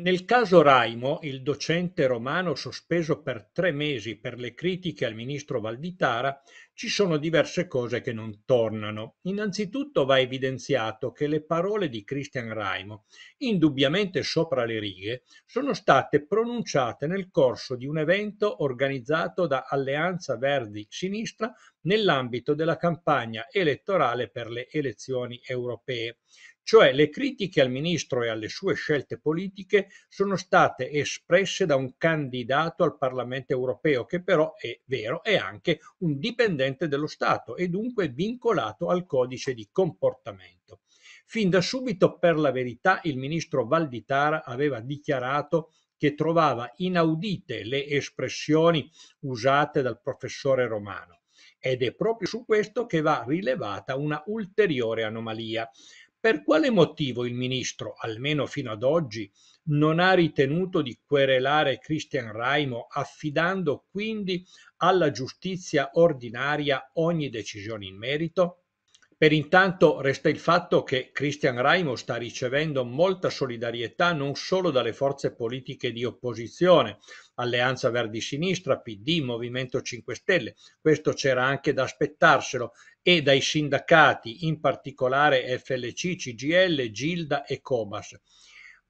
Nel caso Raimo, il docente romano sospeso per tre mesi per le critiche al ministro Valditara, ci sono diverse cose che non tornano. Innanzitutto va evidenziato che le parole di Christian Raimo, indubbiamente sopra le righe, sono state pronunciate nel corso di un evento organizzato da Alleanza Verdi Sinistra nell'ambito della campagna elettorale per le elezioni europee cioè le critiche al ministro e alle sue scelte politiche sono state espresse da un candidato al Parlamento europeo che però è vero è anche un dipendente dello Stato e dunque vincolato al codice di comportamento. Fin da subito, per la verità, il ministro Valditara aveva dichiarato che trovava inaudite le espressioni usate dal professore Romano. Ed è proprio su questo che va rilevata una ulteriore anomalia. Per quale motivo il ministro, almeno fino ad oggi, non ha ritenuto di querelare Christian Raimo affidando quindi alla giustizia ordinaria ogni decisione in merito? Per intanto resta il fatto che Christian Raimo sta ricevendo molta solidarietà non solo dalle forze politiche di opposizione, Alleanza Verdi Sinistra, PD, Movimento 5 Stelle, questo c'era anche da aspettarselo, e dai sindacati, in particolare FLC, CGL, Gilda e Cobas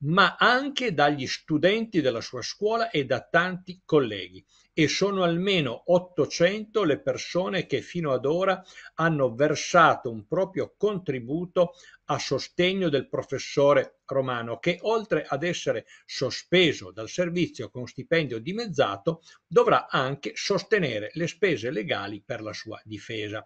ma anche dagli studenti della sua scuola e da tanti colleghi e sono almeno 800 le persone che fino ad ora hanno versato un proprio contributo a sostegno del professore Romano che oltre ad essere sospeso dal servizio con stipendio dimezzato dovrà anche sostenere le spese legali per la sua difesa.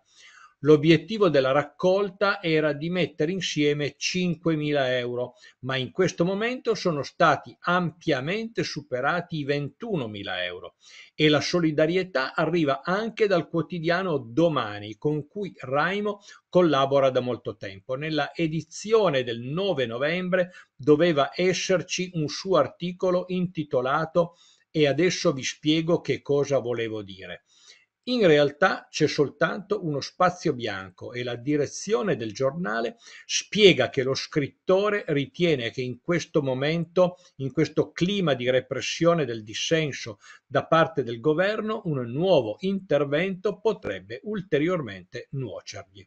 L'obiettivo della raccolta era di mettere insieme 5.000 euro, ma in questo momento sono stati ampiamente superati i 21.000 euro e la solidarietà arriva anche dal quotidiano Domani, con cui Raimo collabora da molto tempo. Nella edizione del 9 novembre doveva esserci un suo articolo intitolato E adesso vi spiego che cosa volevo dire in realtà c'è soltanto uno spazio bianco e la direzione del giornale spiega che lo scrittore ritiene che in questo momento, in questo clima di repressione del dissenso da parte del governo, un nuovo intervento potrebbe ulteriormente nuocergli.